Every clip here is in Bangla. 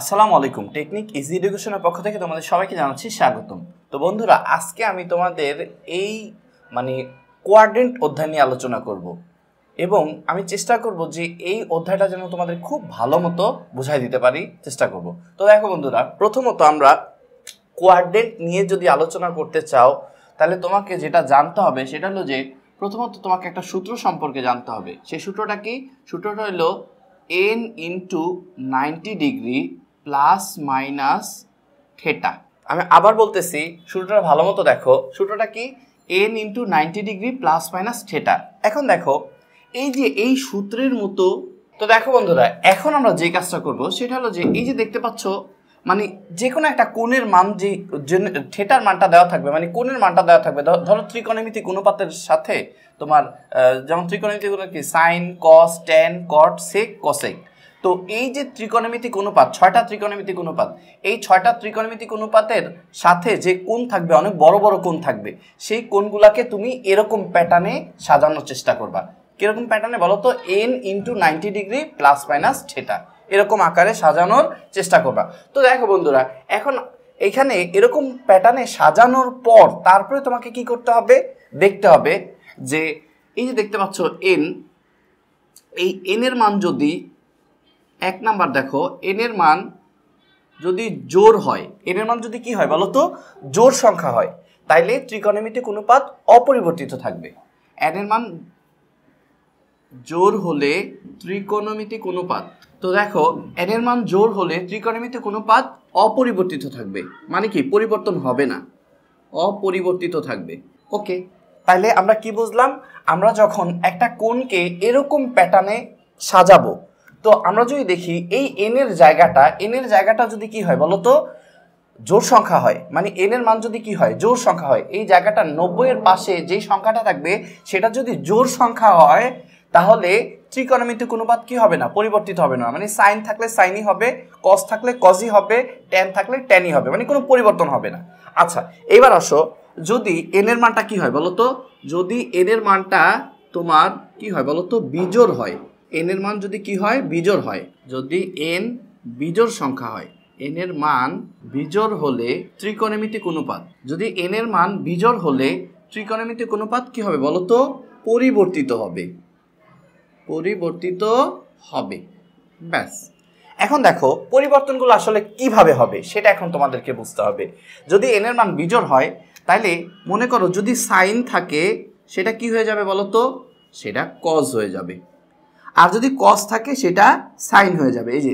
আসসালামু আলাইকুম টেকনিক ইজি এডুকেশনের পক্ষ থেকে তোমাদের সবাইকে জানাচ্ছি স্বাগতম তো বন্ধুরা আজকে আমি তোমাদের এই মানে কোয়ার্ডেন্ট অধ্যায় নিয়ে আলোচনা করব এবং আমি চেষ্টা করব যে এই অধ্যায়টা যেন তোমাদের খুব ভালো মতো বুঝাই দিতে পারি চেষ্টা করব তো দেখো বন্ধুরা প্রথমত আমরা কোয়ার্ডেন্ট নিয়ে যদি আলোচনা করতে চাও তাহলে তোমাকে যেটা জানতে হবে সেটা হলো যে প্রথমত তোমাকে একটা সূত্র সম্পর্কে জানতে হবে সেই সূত্রটা কি সূত্রটা হলো n into ninety degree plus minus theta আমি আবার বলতেছি সূত্রটা ভালো মতো দেখো সূত্রটা কি n into ninety degree plus minus theta এখন দেখো এই যে এই সূত্রের মতো তো দেখো বন্ধুরা এখন আমরা যে কাজটা করব সেটা হলো যে এই যে দেখতে পাচ্ছ মানে যে কোনো একটা কোণের মান যে ঠেটার মানটা দেওয়া থাকবে মানে কোণের মানটা দেওয়া থাকবে ধরো ত্রিকোণমিতিক অনুপাতের সাথে তোমার যেমন ত্রিকোণমিতিক কি sine cos tan cot sec cosec তো এই যে ত্রিকোণমিতিক অনুপাত ছয়টা ত্রিকোণমিতিক অনুপাত এই ছয়টা ত্রিকোণমিতিক অনুপাতের সাথে যে কোণ থাকবে অনেক বড় বড় কোণ থাকবে সেই কোণগুলাকে তুমি এরকম প্যাটার্নে সাজানোর চেষ্টা করবা কীরকম প্যাটার্নে বলো তো n into ninety degree plus minus theta এরকম আকারে সাজানোর চেষ্টা করবা তো দেখো বন্ধুরা এখন এখানে এরকম প্যাটার্নে সাজানোর পর তারপরে তোমাকে কি করতে হবে দেখতে হবে যে এই যে দেখতে পাচ্ছ এন এই এনের মান যদি এক নাম্বার দেখো এনের মান যদি জোর হয় এনের মান যদি কি হয় বলো তো জোর সংখ্যা হয় তাইলে ত্রিকোণমিতিক অনুপাত অপরিবর্তিত থাকবে এনের মান জোর হলে কোনো পাত তো দেখো এন এর মান জোর হলে কোনো পাত অপরিবর্তিত থাকবে মানে কি পরিবর্তন হবে না অপরিবর্তিত থাকবে ওকে তাহলে আমরা কি বুঝলাম আমরা যখন একটা কোণকে এরকম প্যাটার্নে সাজাবো তো আমরা যদি দেখি এই এন এর জায়গাটা এন এর জায়গাটা যদি কি হয় বলো তো জোর সংখ্যা হয় মানে এন এর মান যদি কি হয় জোর সংখ্যা হয় এই জায়গাটা নব্বইয়ের পাশে যেই সংখ্যাটা থাকবে সেটা যদি জোর সংখ্যা হয় তাহলে ত্রিকোণমিতিক অনুপাত কি হবে না পরিবর্তিত হবে না মানে সাইন থাকলে সাইনই হবে কস থাকলে কজই হবে ট্যান থাকলে ট্যানই হবে মানে কোনো পরিবর্তন হবে না আচ্ছা এবার আসো যদি এন এর মানটা কি হয় বলো তো যদি এন এর মানটা তোমার কি হয় বলো তো বিজোর হয় এন এর মান যদি কি হয় বিজোর হয় যদি এন বিজোর সংখ্যা হয় এন এর মান বিজোর হলে ত্রিকোণমিতিক অনুপাত যদি এন এর মান বিজোর হলে ত্রিকোণমিতিক অনুপাত কি হবে বলো তো পরিবর্তিত হবে পরিবর্তিত হবে ব্যাস এখন দেখো পরিবর্তনগুলো আসলে কিভাবে হবে সেটা এখন তোমাদেরকে বুঝতে হবে যদি এনের মান বিজোড় হয় তাহলে মনে করো যদি সাইন থাকে সেটা কি হয়ে যাবে বলো তো সেটা কজ হয়ে যাবে আর যদি কজ থাকে সেটা সাইন হয়ে যাবে এই যে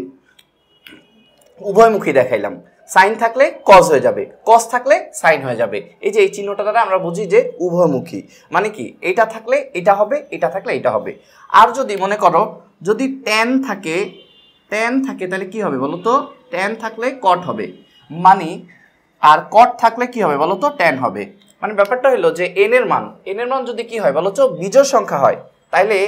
উভয়মুখী দেখাইলাম সাইন থাকলে কজ হয়ে যাবে কজ থাকলে সাইন হয়ে যাবে এই যে এই চিহ্নটা দ্বারা আমরা বুঝি যে উভয়মুখী মানে কি এটা থাকলে এটা হবে এটা থাকলে এটা হবে আর যদি মনে করো যদি টেন থাকে টেন থাকে তাহলে কি হবে বলো তো টেন থাকলে কট হবে মানে আর কট থাকলে কি হবে বলো তো টেন হবে মানে ব্যাপারটা হলো যে এন এর মান এন এর মান যদি কি হয় বলো তো বিজোড় সংখ্যা হয় তাইলে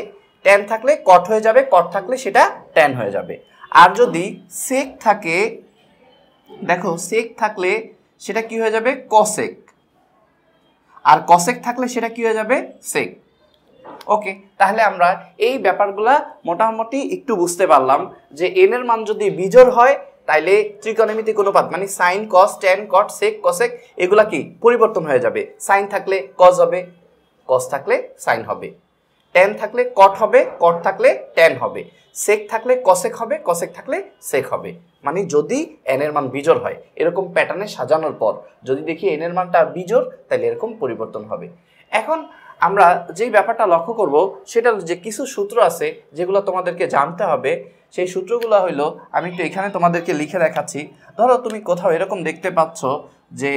টেন থাকলে কট হয়ে যাবে কট থাকলে সেটা টেন হয়ে যাবে আর যদি সেক থাকে দেখো সেক থাকলে সেটা কি হয়ে যাবে কসেক আর কসেক থাকলে সেটা কি হয়ে যাবে সেক ওকে তাহলে আমরা এই ব্যাপারগুলা মোটামুটি একটু বুঝতে পারলাম যে এন এর মান যদি বিজোড় হয় তাইলে ত্রিকোণমিতিক পাত মানে sine cos tan cot sec cosec এগুলা কি পরিবর্তন হয়ে যাবে সাইন থাকলে কস হবে কস থাকলে সাইন হবে টেন থাকলে কট হবে কট থাকলে টেন হবে সেক থাকলে কসেক হবে কসেক থাকলে সেক হবে মানে যদি এন এর মান বিজোর হয় এরকম প্যাটার্নে সাজানোর পর যদি দেখি এনের মানটা বিজোর তাহলে এরকম পরিবর্তন হবে এখন আমরা যেই ব্যাপারটা লক্ষ্য করব সেটা যে কিছু সূত্র আছে যেগুলো তোমাদেরকে জানতে হবে সেই সূত্রগুলো হইলো আমি একটু এখানে তোমাদেরকে লিখে দেখাচ্ছি ধরো তুমি কোথাও এরকম দেখতে পাচ্ছ যে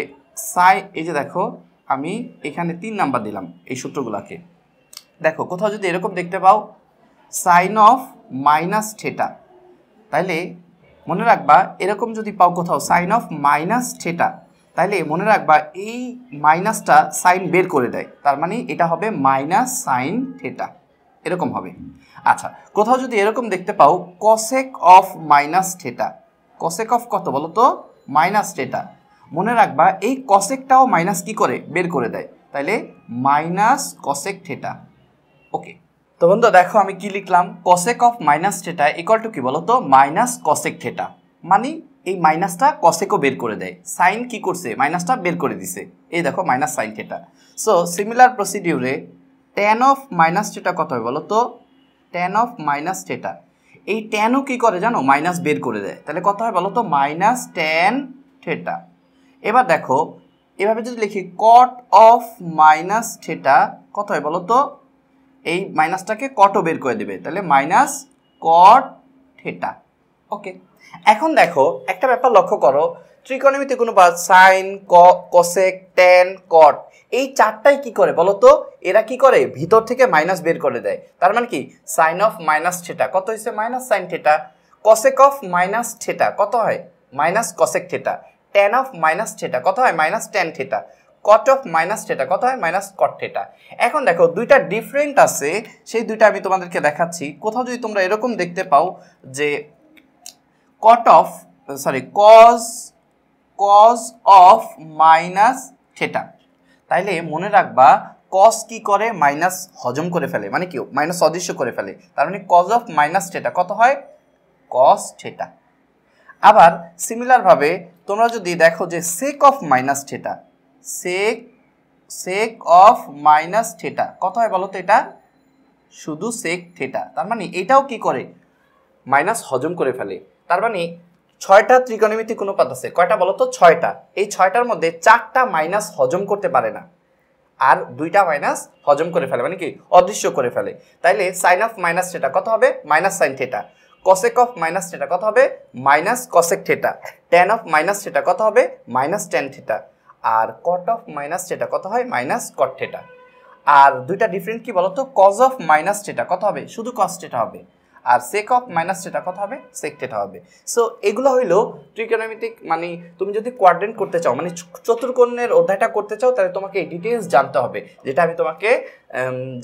সাই এই যে দেখো আমি এখানে তিন নাম্বার দিলাম এই সূত্রগুলোকে দেখো কোথাও যদি এরকম দেখতে পাও সাইন অফ মাইনাস থেটা তাইলে মনে রাখবা এরকম যদি পাও কোথাও সাইন অফ মাইনাস থেটা তাইলে মনে রাখবা এই মাইনাসটা সাইন বের করে দেয় তার মানে এটা হবে মাইনাস সাইন থেটা এরকম হবে আচ্ছা কোথাও যদি এরকম দেখতে পাও cosec of minus theta cosec of কত বলো তো মাইনাস থেটা মনে রাখবা এই কসেকটাও মাইনাস কি করে বের করে দেয় তাইলে মাইনাস কসেক থেটা ওকে তো বন্ধু দেখো আমি কি লিখলাম cosec of minus theta equal to কি বলো তো মাইনাস কসেক থেটা মানে এই মাইনাসটা কসেকও বের করে দেয় সাইন কি করছে মাইনাসটা বের করে দিছে এই দেখো minus sine theta so similar প্রসিডিউরে ট্যান অফ মাইনাস থেটা কত হয় বলো তো ট্যান অফ মাইনাস থেটা এই ট্যানও কি করে জানো মাইনাস বের করে দেয় তাহলে কত হয় বলো তো মাইনাস ট্যান থেটা এবার দেখো এভাবে যদি লিখি কট অফ মাইনাস থেটা কত হয় বলো তো এই মাইনাসটাকে কটও বের করে দেবে তাহলে মাইনাস কট থেটা ওকে এখন দেখো একটা ব্যাপার লক্ষ্য করো ত্রিকোণমিতি কোনো বা সাইন ক কসেক টেন কট এই চারটাই কি করে বলো তো এরা কি করে ভিতর থেকে মাইনাস বের করে দেয় তার মানে কি সাইন অফ মাইনাস থেটা কত হয়েছে minus sine theta cosec of minus theta কত হয় minus cosec theta tan of minus theta কত হয় minus tan theta cot of minus theta কত হয় মাইনাস কট থেটা এখন দেখো দুইটা ডিফারেন্ট আছে সেই দুইটা আমি তোমাদেরকে দেখাচ্ছি কোথাও যদি তোমরা এরকম দেখতে পাও যে cot of sorry cos cos of minus theta তাইলে মনে রাখবা কস কি করে মাইনাস হজম করে ফেলে মানে কি মাইনাস অদৃশ্য করে ফেলে তার মানে কজ অফ মাইনাস থেটা কত হয় কস থেটা আবার সিমিলারভাবে তোমরা যদি দেখো যে sec of minus theta sec sec of minus theta কত হয় বলো তো এটা শুধু সেক থেটা তার মানে এটাও কি করে মাইনাস হজম করে ফেলে তার মানে ছয়টা ত্রিকোণমিতি কোনো পাত আছে কয়টা বলো তো ছয়টা এই ছয়টার মধ্যে চারটা মাইনাস হজম করতে পারে না আর দুইটা মাইনাস হজম করে ফেলে মানে কি অদৃশ্য করে ফেলে তাইলে সাইন অফ মাইনাস থেটা কত হবে minus sine theta cosec of minus theta কত হবে minus cosec theta tan of minus theta কত হবে মাইনাস টেন থেটা আর কট অফ মাইনাস থেটা কত হয় মাইনাস কট থেটা আর দুইটা ডিফারেন্ট কি বলতো কজ অফ মাইনাস থেটা কত হবে শুধু কস থেটা হবে আর সেক অফ মাইনাস থেটা কত হবে সেক থেটা হবে সো এগুলো হইলো ট্রিকোনোমেটিক মানে তুমি যদি কোয়ার্ডেন্ট করতে চাও মানে চতুর্কোণের অধ্যায়টা করতে চাও তাহলে তোমাকে এই ডিটেলস জানতে হবে যেটা আমি তোমাকে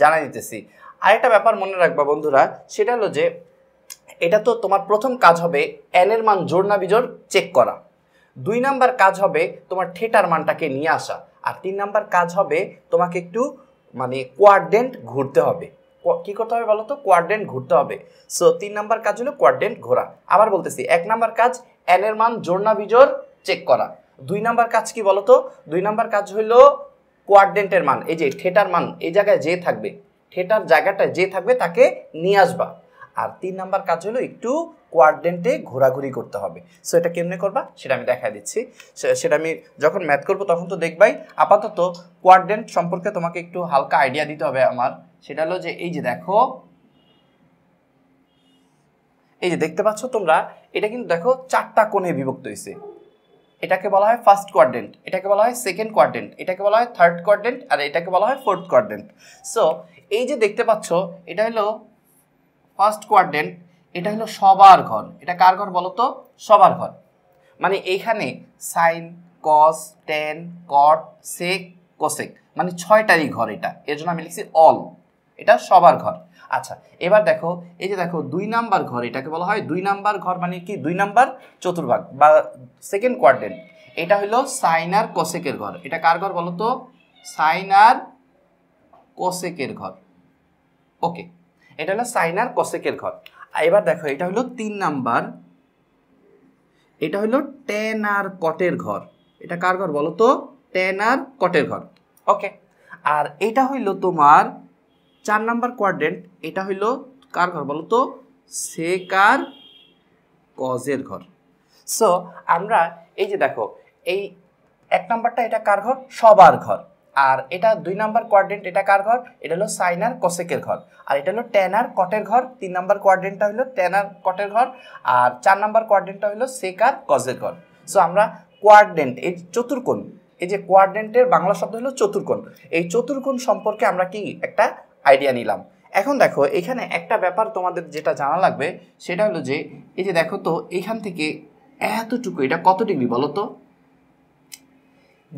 জানাই দিতেছি আরেকটা ব্যাপার মনে রাখবা বন্ধুরা সেটা হলো যে এটা তো তোমার প্রথম কাজ হবে এনের মান জোড় না বিজোড় চেক করা দুই নাম্বার কাজ হবে তোমার থিয়েটার মানটাকে নিয়ে আসা আর তিন নাম্বার কাজ হবে তোমাকে একটু মানে কোয়ারডেন্ট ঘুরতে হবে কি করতে হবে বলো তো কোয়ারডেন্ট ঘুরতে হবে সো তিন নাম্বার কাজ হলো কোয়ারডেন্ট ঘোরা আবার বলতেছি এক নাম্বার কাজ এনের মান জোড়না বিজোর চেক করা দুই নাম্বার কাজ কি বলো তো দুই নাম্বার কাজ হলো কোয়ারডেন্টের মান এই যে থিয়েটার মান এই জায়গায় যে থাকবে থিয়েটার জায়গাটা যে থাকবে তাকে নিয়ে আসবা আর তিন নাম্বার কাজ হলো একটু কোয়ার্ডেন্টে ঘোরাঘুরি করতে হবে সো এটা কেমনে করবা সেটা আমি দেখা দিচ্ছি সেটা আমি যখন ম্যাথ করব তখন তো দেখবাই আপাতত কোয়ার্ডেন্ট সম্পর্কে তোমাকে একটু হালকা আইডিয়া দিতে হবে আমার সেটা হলো যে এই যে দেখো এই যে দেখতে পাচ্ছ তোমরা এটা কিন্তু দেখো চারটা কোণে বিভক্ত হয়েছে এটাকে বলা হয় ফার্স্ট কোয়ার্ডেন্ট এটাকে বলা হয় সেকেন্ড কোয়ার্ডেন্ট এটাকে বলা হয় থার্ড কোয়ার্ডেন্ট আর এটাকে বলা হয় ফোর্থ কোয়ার্ডেন্ট সো এই যে দেখতে পাচ্ছ এটা হলো ফার্স্ট কোয়াড্রেন্ট এটা হলো সবার ঘর এটা কার ঘর বলো তো সবার ঘর মানে এইখানে sine cos tan cot sec cosec মানে ছয়টারই ঘর এটা এর জন্য আমি লিখছি অল এটা সবার ঘর আচ্ছা এবার দেখো এই যে দেখো দুই নাম্বার ঘর এটাকে বলা হয় দুই নাম্বার ঘর মানে কি দুই নাম্বার চতুর্ভাগ বা সেকেন্ড কোয়ার্ডেন্ট এটা হলো সাইন আর কোসেকের ঘর এটা কার ঘর বলো তো সাইন আর কোসেকের ঘর ওকে এটা হলো সাইন আর কসেকের ঘর এবার দেখো এটা হলো তিন নাম্বার এটা হলো টেন আর কটের ঘর এটা কার ঘর বলো তো টেন আর কটের ঘর ওকে আর এটা হইলো তোমার চার নাম্বার কোয়াড্রেন্ট এটা হইলো কার ঘর বলো তো সেক আর কজের ঘর সো আমরা এই যে দেখো এই এক নাম্বারটা এটা কার ঘর সবার ঘর আর এটা দুই নাম্বার কোয়ার্ডেন্ট এটা কার ঘর এটা হলো সাইনার কোসেকের ঘর আর এটা হলো ট্যানার কটের ঘর তিন নাম্বার কোয়ার্ডেন্টটা হলো ট্যানার কটের ঘর আর চার নাম্বার কোয়ার্ডেন্টটা হলো সেকার কজের ঘর সো আমরা কোয়ার্ডেন্ট এই চতুর্কোণ এই যে কোয়ার্ডেন্টের বাংলা শব্দ হলো চতুর্কোণ এই চতুর্কোণ সম্পর্কে আমরা কি একটা আইডিয়া নিলাম এখন দেখো এখানে একটা ব্যাপার তোমাদের যেটা জানা লাগবে সেটা হলো যে এই যে দেখো তো এখান থেকে এতটুকু এটা কত ডিগ্রি বলো তো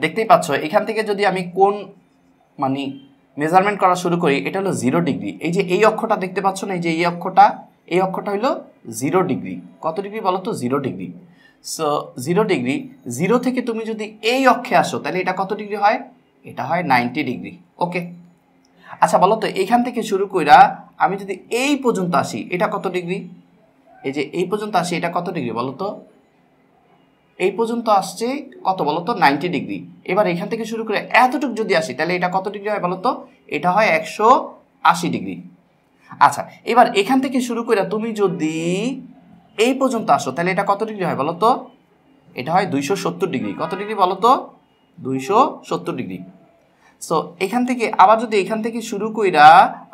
দেখতেই পাচ্ছ এখান থেকে যদি আমি কোন মানে মেজারমেন্ট করা শুরু করি এটা হলো জিরো ডিগ্রি এই যে এই অক্ষটা দেখতে পাচ্ছ না এই যে এই অক্ষটা এই অক্ষটা হলো জিরো ডিগ্রি কত ডিগ্রি বলো তো zero degree so zero degree zero থেকে তুমি যদি এই অক্ষে আসো তাহলে এটা কত ডিগ্রি হয় এটা হয় নাইনটি ডিগ্রি ওকে আচ্ছা বলো তো এখান থেকে শুরু কইরা আমি যদি এই পর্যন্ত আসি এটা কত ডিগ্রি এই যে এই পর্যন্ত আসি এটা কত ডিগ্রি বলো তো এই পর্যন্ত আসছে কত বলতো নাইনটি ডিগ্রি এবার এখান থেকে শুরু করে এতটুকু যদি আসি তাহলে এটা কত ডিগ্রি হয় বলতো এটা হয় একশো আশি ডিগ্রি আচ্ছা এবার এখান থেকে শুরু করে তুমি যদি এই পর্যন্ত আসো তাহলে এটা কত ডিগ্রি হয় বলতো এটা হয় দুইশো সত্তর ডিগ্রি কত ডিগ্রি বলতো দুইশো সত্তর ডিগ্রি সো এখান থেকে আবার যদি এখান থেকে শুরু কইরা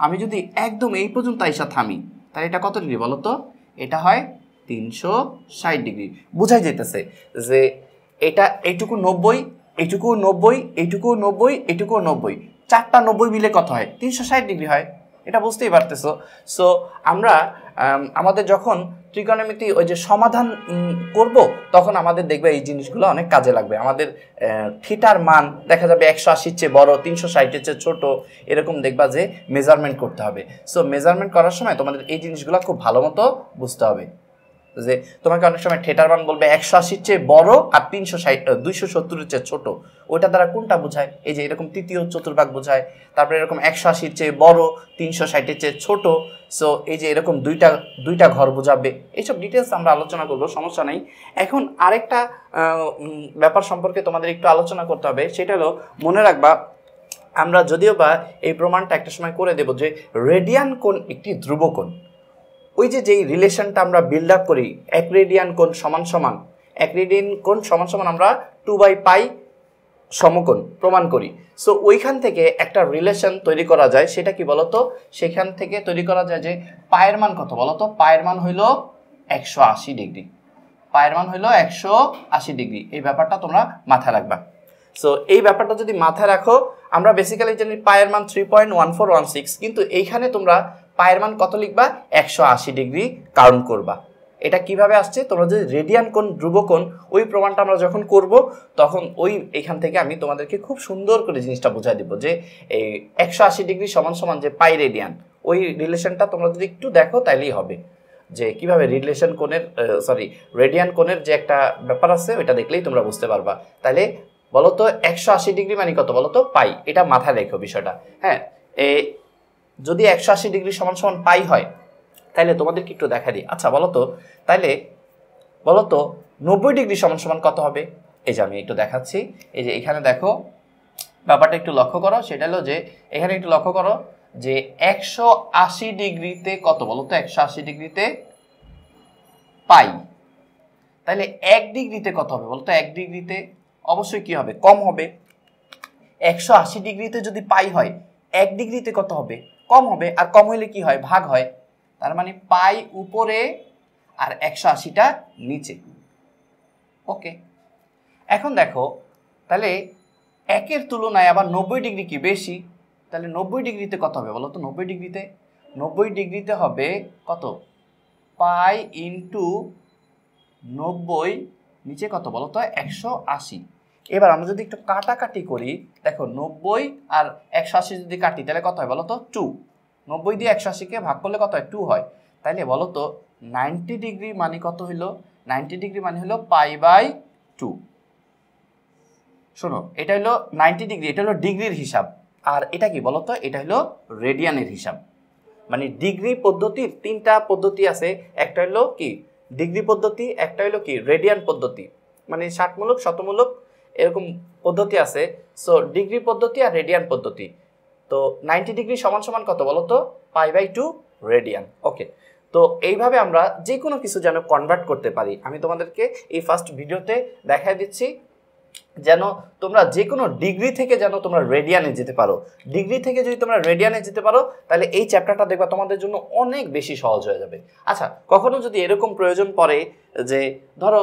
আমি যদি একদম এই পর্যন্ত আইসা থামি তাহলে এটা কত ডিগ্রি বলতো এটা হয় তিনশো ডিগ্রি বোঝাই যেতেছে যে এটা এইটুকু নব্বই এইটুকু নব্বই এইটুকু নব্বই এটুকু নব্বই চারটা নব্বই মিলে কত হয় তিনশো ষাট ডিগ্রি হয় এটা বুঝতেই পারতেছো সো আমরা আমাদের যখন ত্রিকোণমিতি ওই যে সমাধান করব তখন আমাদের দেখবে এই জিনিসগুলো অনেক কাজে লাগবে আমাদের থিটার মান দেখা যাবে একশো আশির চেয়ে বড় তিনশো ষাটের চেয়ে ছোটো এরকম দেখবা যে মেজারমেন্ট করতে হবে সো মেজারমেন্ট করার সময় তোমাদের এই জিনিসগুলো খুব ভালো মতো বুঝতে হবে যে তোমাকে অনেক সময় থিয়েটার মান বলবে একশো আশির চেয়ে বড় আর তিনশো ষাট দুইশো সত্তরের চেয়ে ছোট ওইটা দ্বারা কোনটা বোঝায় এই যে এরকম তৃতীয় চতুর্ভাগ বোঝায় তারপরে এরকম একশো আশির চেয়ে বড় তিনশো ষাটের চেয়ে ছোট সো এই যে এরকম দুইটা দুইটা ঘর বোঝাবে এইসব ডিটেলস আমরা আলোচনা করবো সমস্যা নেই এখন আরেকটা ব্যাপার সম্পর্কে তোমাদের একটু আলোচনা করতে হবে সেটা হলো মনে রাখবা আমরা যদিও বা এই প্রমাণটা একটা সময় করে দেব যে রেডিয়ান কোণ একটি ধ্রুবকোণ ওই যে যেই রিলেশনটা আমরা বিল্ড আপ করি অ্যাক্রেডিয়ান কোন সমান সমান অ্যাক্রেডিয়ান কোন সমান সমান আমরা টু বাই পাই সমকোণ প্রমাণ করি সো ওইখান থেকে একটা রিলেশন তৈরি করা যায় সেটা কি বলতো সেখান থেকে তৈরি করা যায় যে পায়ের মান কত বলতো পায়ের মান হইল একশো আশি ডিগ্রি পায়ের মান হইল একশো আশি ডিগ্রি এই ব্যাপারটা তোমরা মাথায় রাখবা সো এই ব্যাপারটা যদি মাথায় রাখো আমরা বেসিক্যালি জানি পায়ের মান three point one four one six কিন্তু এইখানে তোমরা পায়ের মান কত লিখবা একশো আশি ডিগ্রি কারণ করবা এটা কিভাবে আসছে তোমরা যে রেডিয়ান কোন ধ্রুব কোন ওই প্রমাণটা আমরা যখন করব তখন ওই এখান থেকে আমি তোমাদেরকে খুব সুন্দর করে জিনিসটা বোঝাই দিব যে এই একশো আশি ডিগ্রি সমান সমান যে পাই রেডিয়ান ওই রিলেশনটা তোমরা যদি একটু দেখো তাইলেই হবে যে কিভাবে রিলেশন কোণের সরি রেডিয়ান কোণের যে একটা ব্যাপার আছে ওইটা দেখলেই তোমরা বুঝতে পারবা তাহলে বলতো একশো আশি ডিগ্রি মানে কত বলতো পাই এটা মাথায় রেখো বিষয়টা হ্যাঁ যদি একশো আশি ডিগ্রি সমান সমান পাই হয় তাহলে তোমাদেরকে একটু দেখা দিই আচ্ছা বলো তো তাহলে বলো তো নব্বই ডিগ্রি সমান সমান কত হবে এই যে আমি একটু দেখাচ্ছি এই যে এখানে দেখো ব্যাপারটা একটু লক্ষ্য করো সেটা হলো যে এখানে একটু লক্ষ্য করো যে একশো আশি ডিগ্রিতে কত বলো তো একশো আশি ডিগ্রিতে পাই তাহলে এক ডিগ্রিতে কত হবে বলতো এক ডিগ্রিতে অবশ্যই কি হবে কম হবে একশো আশি ডিগ্রিতে যদি পাই হয় এক ডিগ্রিতে কত হবে কম হবে আর কম হইলে কি হয় ভাগ হয় তার মানে পাই উপরে আর একশো আশিটা নিচে ওকে এখন দেখো তাহলে একের তুলনায় আবার নব্বই ডিগ্রি কি বেশি তাহলে নব্বই ডিগ্রিতে কত হবে বলো তো নব্বই ডিগ্রিতে নব্বই ডিগ্রিতে হবে কত পাই ইন্টু নব্বই নিচে কত বলো তো একশো আশি এবার আমরা যদি একটু কাটাকাটি করি দেখো নব্বই আর একশো আশি যদি কাটি তাহলে কত হয় বলো তো টু নব্বই দিয়ে একশো আশিকে ভাগ করলে কত হয় টু হয় তাইলে বলো তো নাইনটি ডিগ্রি মানে কত হইলো নাইনটি ডিগ্রি মানে হলো পাই বাই টু শোনো এটা হলো নাইনটি ডিগ্রি এটা হলো ডিগ্রির হিসাব আর এটা কি বলতো এটা হলো রেডিয়ানের হিসাব মানে ডিগ্রি পদ্ধতির তিনটা পদ্ধতি আছে একটা হলো কি ডিগ্রি পদ্ধতি একটা হলো কি রেডিয়ান পদ্ধতি মানে ষাটমূলক শতমূলক এরকম পদ্ধতি আছে সো ডিগ্রি পদ্ধতি আর রেডিয়ান পদ্ধতি তো নাইনটি ডিগ্রি সমান সমান কত বলো তো pi by two radian okay তো এইভাবে আমরা যে কোনো কিছু যেন কনভার্ট করতে পারি আমি তোমাদেরকে এই ফার্স্ট ভিডিওতে দেখা দিচ্ছি যেন তোমরা যে কোনো ডিগ্রি থেকে যেন তোমরা রেডিয়ানে যেতে পারো ডিগ্রি থেকে যদি তোমরা রেডিয়ানে যেতে পারো তাহলে এই চ্যাপ্টারটা দেখবা তোমাদের জন্য অনেক বেশি সহজ হয়ে যাবে আচ্ছা কখনো যদি এরকম প্রয়োজন পড়ে যে ধরো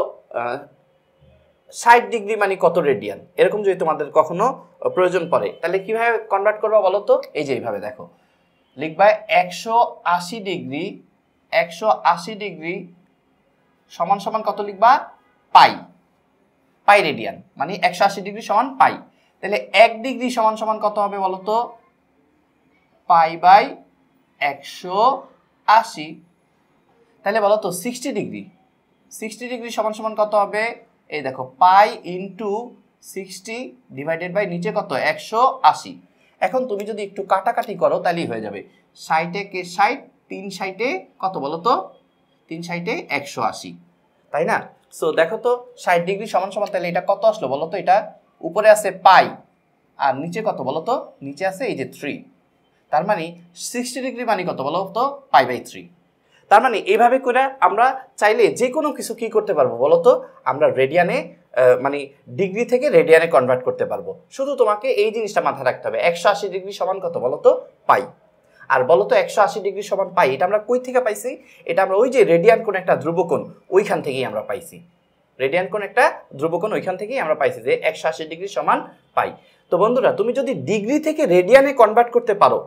ষাট ডিগ্রি মানে কত রেডিয়ান এরকম যদি তোমাদের কখনো প্রয়োজন পড়ে তাহলে কিভাবে কনভার্ট করবা বলো তো এই যে এইভাবে দেখো লিখবা একশো আশি ডিগ্রি একশো আশি ডিগ্রি সমান সমান কত লিখবা পাই পাই রেডিয়ান মানে একশো আশি ডিগ্রি সমান পাই তাহলে এক ডিগ্রি সমান সমান কত হবে বলো তো পাই বাই একশো আশি তাহলে বলো তো সিক্সটি ডিগ্রি সিক্সটি ডিগ্রি সমান সমান কত হবে এই দেখো pi into sixty divided by নিচে কত একশো আশি এখন তুমি যদি একটু কাটাকাটি করো তাহলেই হয়ে যাবে ষাটে কে ষাট তিন ষাটে কত বলো তো তিন ষাটে একশো আশি তাই না সো দেখো তো ষাট ডিগ্রি সমান সমান তাহলে এটা কত আসলো বলো তো এটা উপরে আছে পাই আর নিচে কত বলো তো নিচে আছে এই যে থ্রি তার মানে সিক্সটি ডিগ্রি মানে কত বলো তো পাই বাই থ্রি তার মানে এইভাবে করে আমরা চাইলে যে কোনো কিছু কি করতে পারবো বলতো আমরা রেডিয়ানে মানে ডিগ্রি থেকে রেডিয়ানে কনভার্ট করতে পারবো শুধু তোমাকে এই জিনিসটা মাথায় রাখতে হবে একশো আশি ডিগ্রি সমান কত বলতো পাই আর বলতো একশো আশি ডিগ্রি সমান পাই এটা আমরা কই থেকে পাইছি এটা আমরা ওই যে রেডিয়ান কোন একটা ধ্রুবকোণ ওইখান থেকেই আমরা পাইছি রেডিয়ান কোন একটা ধ্রুবকোণ ওইখান থেকেই আমরা পাইছি যে একশো আশি ডিগ্রি সমান পাই তো বন্ধুরা তুমি যদি ডিগ্রি থেকে রেডিয়ানে কনভার্ট করতে পারো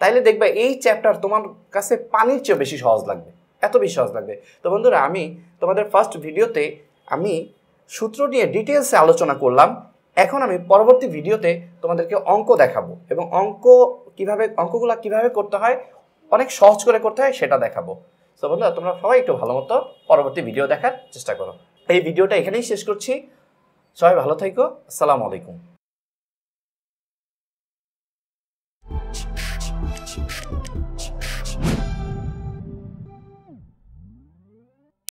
তাইলে দেখবে এই চ্যাপ্টার তোমার কাছে পানির চেয়ে বেশি সহজ লাগবে এত বেশি সহজ লাগবে তো বন্ধুরা আমি তোমাদের ফার্স্ট ভিডিওতে আমি সূত্র নিয়ে ডিটেলসে আলোচনা করলাম এখন আমি পরবর্তী ভিডিওতে তোমাদেরকে অঙ্ক দেখাবো এবং অঙ্ক কিভাবে অঙ্কগুলো কিভাবে করতে হয় অনেক সহজ করে করতে হয় সেটা দেখাবো তো বন্ধুরা তোমরা সবাই একটু ভালো মতো পরবর্তী ভিডিও দেখার চেষ্টা করো এই ভিডিওটা এখানেই শেষ করছি সবাই ভালো থাকো আসসালামু আলাইকুম